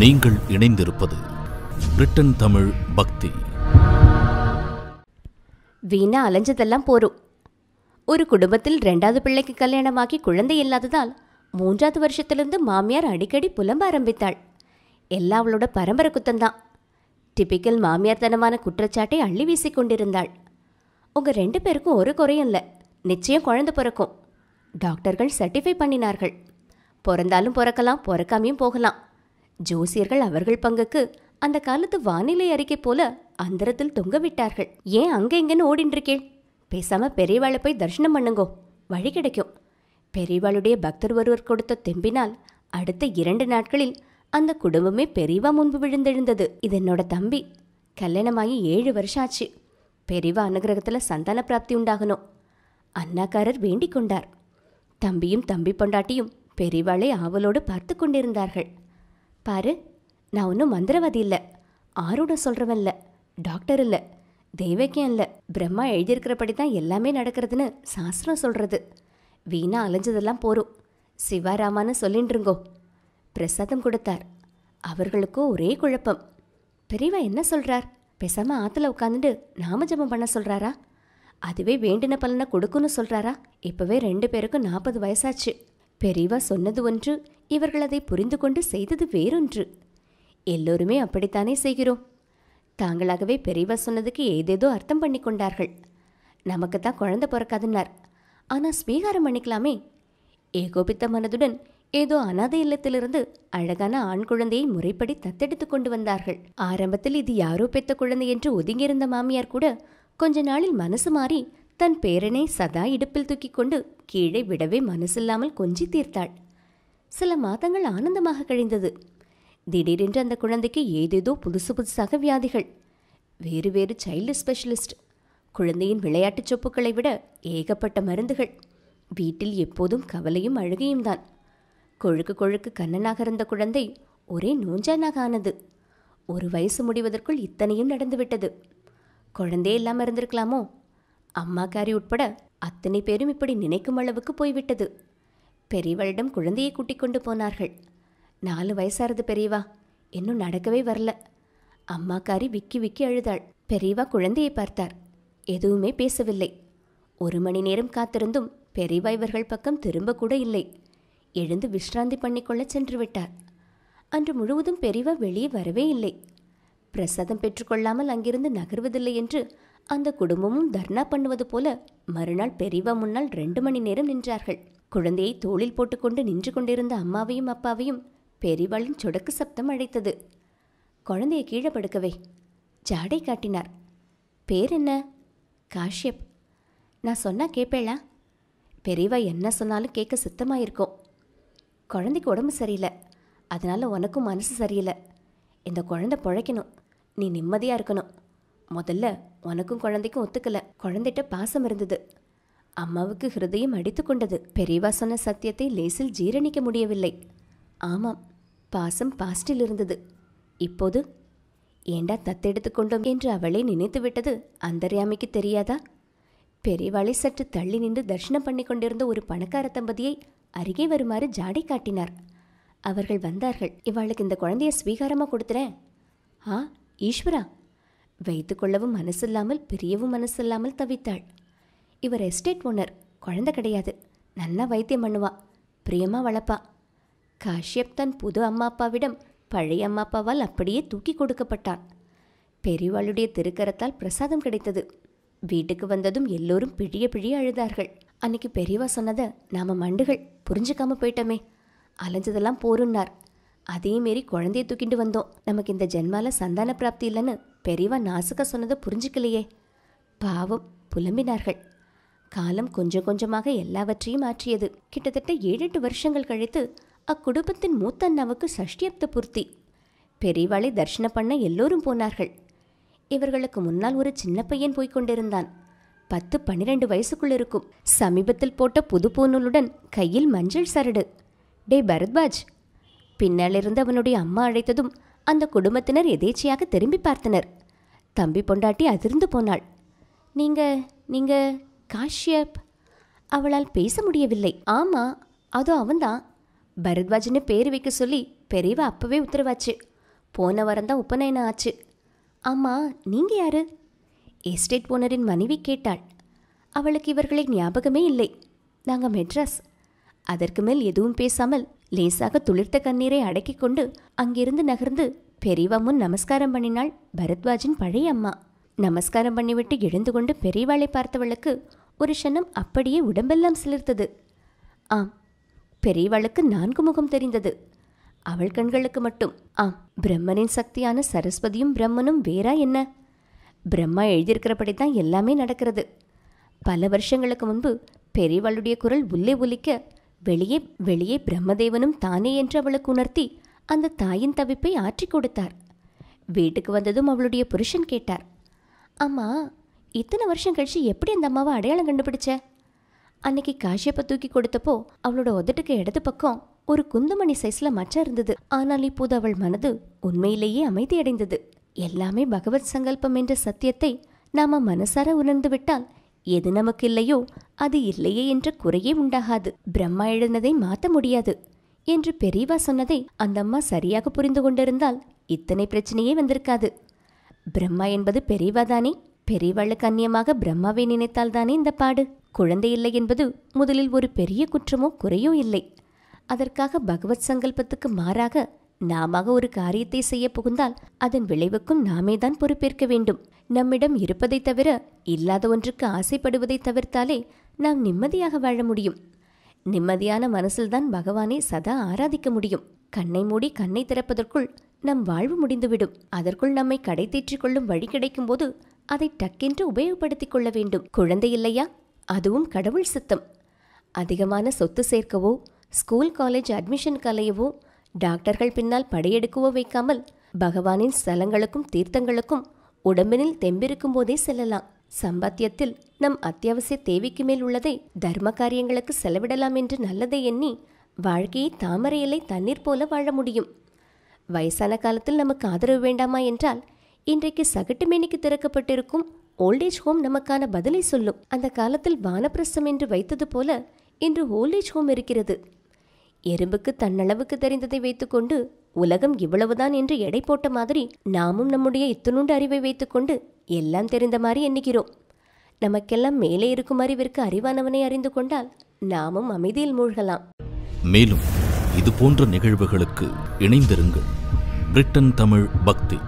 நீங்கள் இணைந்திருப்பது பிரிட்டன் தமிழ் பக்தி வீணா அலைஞ்சதெல்லாம் போரும் ஒரு குடும்பத்தில் ரெண்டாவது பிள்ளைக்கு கல்யாணமாகி குழந்தை இல்லாததால் மூன்றாவது வருஷத்திலிருந்து மாமியார் அடிக்கடி புலம்ப ஆரம்பித்தாள் எல்லாம் அவளோட பரம்பரை குத்தந்தான் டிபிக்கல் மாமியார் தனமான குற்றச்சாட்டை அள்ளி வீசிக்கொண்டிருந்தாள் உங்கள் ரெண்டு பேருக்கும் ஒரு குறையும் இல்லை நிச்சயம் குழந்தை பிறக்கும் டாக்டர்கள் சர்டிஃபை பண்ணினார்கள் பிறந்தாலும் பிறக்கலாம் பிறக்காமையும் போகலாம் ஜோசியர்கள் அவர்கள் பங்குக்கு அந்த காலத்து வானிலை அறிக்கை போல அந்தரத்தில் தொங்க விட்டார்கள் ஏன் அங்க இங்கன்னு ஓடின்னு பேசாம பெரியவாளை போய் தரிசனம் பண்ணுங்கோ வழி கிடைக்கும் பெரியவாளுடைய பக்தர் ஒருவர் கொடுத்த தெம்பினால் அடுத்த இரண்டு நாட்களில் அந்த குடும்பமே பெரியவா முன்பு விழுந்தெழுந்தது இது என்னோட தம்பி கல்யாணமாகி ஏழு வருஷம் ஆச்சு பெரியவா அனுகிரகத்தில் சந்தான பிராப்தி உண்டாகணும் அண்ணாக்காரர் வேண்டிக் கொண்டார் தம்பியும் தம்பி பொண்டாட்டியும் பெரியவாளை ஆவலோடு பார்த்து கொண்டிருந்தார்கள் பாரு நான் ஒன்றும் மந்திரவாதி இல்லை ஆரோட சொல்கிறவன் இல்லை டாக்டர் இல்லை தெய்வக்கியம் இல்லை பிரம்மா எழுதியிருக்கிறபடி தான் எல்லாமே நடக்கிறதுன்னு சாஸ்திரம் சொல்கிறது வீணாக அலைஞ்சதெல்லாம் போகும் சிவாராமான்னு சொல்லின்றுங்கோ பிரசாதம் கொடுத்தார் அவர்களுக்கும் ஒரே குழப்பம் பெரியவா என்ன சொல்கிறார் பேசாமல் ஆற்றுல உட்காந்துட்டு நாமஜபம் பண்ண சொல்கிறாரா அதுவே வேண்டின பலனை கொடுக்குன்னு சொல்கிறாரா இப்போவே ரெண்டு பேருக்கும் நாற்பது வயசாச்சு பெரியவா சொன்னது ஒன்று இவர்கள் அதை புரிந்து கொண்டு செய்தது வேறொன்று எல்லோருமே அப்படித்தானே செய்கிறோம் தாங்களாகவே பெரியவா சொன்னதுக்கு ஏதேதோ அர்த்தம் பண்ணி கொண்டார்கள் நமக்கு தான் குழந்தை பிறக்காதுன்னார் ஆனால் ஸ்வீகாரம் பண்ணிக்கலாமே ஏகோபித்த மனதுடன் ஏதோ அனாதை இல்லத்திலிருந்து அழகான ஆண் குழந்தையை முறைப்படி தத்தெடுத்து கொண்டு வந்தார்கள் ஆரம்பத்தில் இது யாரோ பெத்த குழந்தை என்று ஒதுங்கியிருந்த மாமியார் கூட கொஞ்ச நாளில் மனசு மாறி தன் பேரனை சதா இடுப்பில் தூக்கி கொண்டு கீழே விடவே மனசில்லாமல் கொஞ்சி தீர்த்தாள் சில மாதங்கள் ஆனந்தமாக கழிந்தது திடீரென்று அந்த குழந்தைக்கு ஏதேதோ புதுசு புதுசாக வியாதிகள் வேறு வேறு சைல்டு ஸ்பெஷலிஸ்ட் குழந்தையின் விளையாட்டுச் சொப்புக்களை விட ஏகப்பட்ட மருந்துகள் வீட்டில் எப்போதும் கவலையும் அழுகையும் தான் கொழுக்கு கொழுக்கு கண்ணனாக இருந்த குழந்தை ஒரே நூஞ்சானாக ஆனது ஒரு வயசு முடிவதற்குள் இத்தனையும் நடந்துவிட்டது குழந்தையே இருந்திருக்கலாமோ அம்மாக்காரி உட்பட அத்தனை பேரும் இப்படி நினைக்கும் அளவுக்கு போய்விட்டது பெரியவளிடம் குழந்தையை கூட்டிக் கொண்டு போனார்கள் நாலு வயசாரது பெரியவா இன்னும் நடக்கவே வரல அம்மாக்காரி விக்கி விக்கி அழுதாள் பெரியவா குழந்தையை பார்த்தார் எதுவுமே பேசவில்லை ஒரு மணி நேரம் காத்திருந்தும் பெரியவா இவர்கள் பக்கம் திரும்ப கூட இல்லை எழுந்து விஷ்ராந்தி பண்ணிக்கொள்ள சென்று விட்டார் அன்று முழுவதும் பெரியவா வெளியே வரவே இல்லை பிரசாதம் பெற்றுக்கொள்ளாமல் அங்கிருந்து நகர்வதில்லை என்று அந்த குடும்பமும் தர்ணா பண்ணுவது போல மறுநாள் பெரியவா முன்னால் ரெண்டு மணி நேரம் நின்றார்கள் குழந்தையை தோளில் போட்டுக்கொண்டு நின்று கொண்டிருந்த அம்மாவையும் அப்பாவையும் பெரியவாளின் சொடக்கு சப்தம் அழைத்தது குழந்தையை கீழே படுக்கவே ஜாடை காட்டினார் பேர் என்ன காஷ்யப் நான் சொன்னால் கேட்பேளா பெரியவா என்ன சொன்னாலும் கேட்க சுத்தமாயிருக்கும் குழந்தைக்கு உடம்பு சரியில்லை அதனால் உனக்கும் மனசு சரியில்லை இந்த குழந்தை பிழைக்கணும் நீ நிம்மதியாக இருக்கணும் முதல்ல உனக்கும் குழந்தைக்கும் ஒத்துக்கல குழந்தைகிட்ட பாசம் இருந்தது அம்மாவுக்கு ஹிருதயம் அடித்து கொண்டது பெரியவா சொன்ன சத்தியத்தை லேசில் ஜீரணிக்க முடியவில்லை ஆமாம் பாசம் பாஸ்டில் இருந்தது இப்போது ஏண்டா தத்தெடுத்து கொண்டோம் என்று அவளே நினைத்து விட்டது அந்தர்யாமிக்கு தெரியாதா பெரியவாளை சற்று தள்ளி நின்று தர்ஷனம் பண்ணி கொண்டிருந்த ஒரு பணக்கார தம்பதியை அருகே வருமாறு ஜாடை காட்டினார் அவர்கள் வந்தார்கள் இவளுக்கு இந்த குழந்தைய ஸ்வீகாரமாக கொடுத்துறேன் ஆ ஈஸ்வரா வைத்துக்கொள்ளவும் மனசில்லாமல் பிரியவும் மனசில்லாமல் தவித்தாள் இவர் எஸ்டேட் ஓனர் குழந்தை கிடையாது நல்லா வைத்தியம் பண்ணுவா பிரியமாக வளர்ப்பா காஷ்யப் தன் புது அம்மா அப்பாவிடம் பழைய அம்மா அப்பாவால் அப்படியே தூக்கி கொடுக்கப்பட்டான் பெரியவாளுடைய திருக்கரத்தால் பிரசாதம் கிடைத்தது வீட்டுக்கு வந்ததும் எல்லோரும் பிழிய பிழிய அழுதார்கள் அன்னைக்கு பெரியவா சொன்னதை நாம் மண்டுகள் புரிஞ்சுக்காம போயிட்டோமே அலைஞ்சதெல்லாம் போருன்னார் அதே மாரி குழந்தைய தூக்கிட்டு வந்தோம் நமக்கு இந்த ஜென்மால சந்தான பிராப்தி இல்லைன்னு பெரியவா நாசுக்க சொன்னதை புரிஞ்சுக்கலையே பாவம் புலம்பினார்கள் காலம் கொஞ்சம் கொஞ்சமாக எல்லாவற்றையும் மாற்றியது கிட்டத்தட்ட ஏழெட்டு வருஷங்கள் கழித்து அக்குடும்பத்தின் மூத்த அண்ணாவுக்கு சஷ்டியப்த பூர்த்தி பெரியவாளை தர்ஷனம் பண்ண எல்லோரும் போனார்கள் இவர்களுக்கு முன்னால் ஒரு சின்ன பையன் போய்க் கொண்டிருந்தான் பத்து பன்னிரெண்டு வயசுக்குள் இருக்கும் சமீபத்தில் போட்ட புது பூநூலுடன் கையில் மஞ்சள் சரடு டே பரத்வாஜ் பின்னாலிருந்து அவனுடைய அம்மா அழைத்ததும் அந்த குடும்பத்தினர் எதேச்சையாக திரும்பி பார்த்தனர் தம்பி பொண்டாட்டி அதிர்ந்து போனாள் நீங்க நீங்க காஷ்யப் அவளால் பேச முடியவில்லை ஆமா அதோ அவன்தான் பரத்வாஜ்னு பேர் வைக்க சொல்லி பெரியவ அப்பவே உத்தரவாச்சு போன வாரம் தான் உபநயனம் ஆச்சு ஆமா நீங்க யாரு எஸ்டேட் ஓனரின் மனைவி கேட்டாள் அவளுக்கு இவர்களை ஞாபகமே இல்லை நாங்கள் மெட்ராஸ் அதற்கு மேல் எதுவும் பேசாமல் லேசாக துளிர்த்த கண்ணீரை அடக்கிக் கொண்டு அங்கிருந்து நகர்ந்து முன் நமஸ்காரம் பண்ணினாள் பரத்வாஜின் பழைய அம்மா நமஸ்காரம் பண்ணிவிட்டு எழுந்து கொண்டு பெரியவாளை பார்த்தவளுக்கு ஒரு க்ஷணம் அப்படியே உடம்பெல்லாம் சிலிர்த்தது ஆம் பெரியவாளுக்கு நான்கு முகம் தெரிந்தது அவள் கண்களுக்கு மட்டும் ஆம் பிரம்மனின் சக்தியான சரஸ்வதியும் பிரம்மனும் வேறா என்ன பிரம்மா எழுதியிருக்கிறபடி தான் எல்லாமே நடக்கிறது பல வருஷங்களுக்கு முன்பு பெரியவாளுடைய குரல் உள்ளே ஒலிக்க வெளியே வெளியே பிரம்மதேவனும் தானே என்று அவளுக்கு உணர்த்தி அந்த தாயின் தவிப்பை ஆற்றி கொடுத்தார் வீட்டுக்கு வந்ததும் அவளுடைய புருஷன் கேட்டார் அம்மா இத்தனை வருஷம் கழிச்சு எப்படி அந்த அம்மாவை அடையாளம் கண்டுபிடிச்ச அன்னைக்கு காஷியப்ப தூக்கி கொடுத்தப்போ அவளோட உதட்டுக்கு இடது பக்கம் ஒரு குந்துமணி சைஸ்ல மச்சம் இருந்தது ஆனால் இப்போது அவள் மனது உண்மையிலேயே அமைதியடைந்தது எல்லாமே பகவத் சங்கல்பம் என்ற சத்தியத்தை நாம மனசார உணர்ந்து விட்டால் எது நமக்கு இல்லையோ அது இல்லையே என்ற குறையே உண்டாகாது பிரம்மா எழுந்ததை மாற்ற முடியாது என்று பெரியவா சொன்னதை அந்த அம்மா சரியாக புரிந்து கொண்டிருந்தால் இத்தனை பிரச்சனையே வந்திருக்காது பிரம்மா என்பது பெரியவா தானே பெரியவாளுக்கு அந்நியமாக பிரம்மாவை நினைத்தால் தானே இந்த பாடு குழந்தை இல்லை என்பது முதலில் ஒரு பெரிய குற்றமோ குறையோ இல்லை அதற்காக பகவத் சங்கல்பத்துக்கு மாறாக நாம ஒரு காரியத்தை செய்ய புகுந்தால் அதன் விளைவுக்கும் நாமே தான் பொறுப்பேற்க வேண்டும் நம்மிடம் இருப்பதைத் தவிர இல்லாத ஒன்றுக்கு ஆசைப்படுவதை தவிர்த்தாலே நாம் நிம்மதியாக வாழ முடியும் நிம்மதியான மனசில்தான் பகவானை சதா ஆராதிக்க முடியும் கண்ணை மூடி கண்ணை திறப்பதற்குள் நம் வாழ்வு முடிந்துவிடும் அதற்குள் நம்மை கடை தேற்றிக் கொள்ளும் வழி கிடைக்கும் போது அதை டக்கென்று உபயோகப்படுத்திக் கொள்ள வேண்டும் குழந்தை இல்லையா அதுவும் கடவுள் சித்தம் அதிகமான சொத்து சேர்க்கவோ ஸ்கூல் காலேஜ் அட்மிஷன் கலையவோ டாக்டர்கள் பின்னால் படையெடுக்கவோ வைக்காமல் பகவானின் ஸ்தலங்களுக்கும் தீர்த்தங்களுக்கும் உடம்பினில் தெம்பிருக்கும் போதே செல்லலாம் சம்பாத்தியத்தில் நம் அத்தியாவசிய தேவைக்கு மேல் உள்ளதை தர்ம காரியங்களுக்கு செலவிடலாம் என்று நல்லதை எண்ணி வாழ்க்கையை தாமரை தண்ணீர் போல வாழ முடியும் வயசான காலத்தில் நமக்கு ஆதரவு வேண்டாமா என்றால் இன்றைக்கு சகட்டுமேனிக்கு திறக்கப்பட்டிருக்கும் ஓல்டேஜ் ஹோம் நமக்கான பதிலை சொல்லும் அந்த காலத்தில் வானப்பிரசம் என்று வைத்தது போல இன்று ஓல்டேஜ் ஹோம் இருக்கிறது எறும்புக்கு தன்னளவுக்கு தெரிந்ததை வைத்துக்கொண்டு உலகம் இவ்வளவுதான் என்று எடை போட்ட மாதிரி நாமும் நம்முடைய இத்துணுண்டு அறிவை வைத்துக்கொண்டு எல்லாம் தெரிந்த மாதிரி எண்ணிக்கிறோம் நமக்கெல்லாம் மேலே இருக்கும் அறிவிற்கு அறிவானவனை அறிந்து கொண்டால் நாமும் அமைதியில் மூழ்கலாம் மேலும் இது போன்ற நிகழ்வுகளுக்கு இணைந்திருங்கள் பிரிட்டன் தமிழ் பக்தி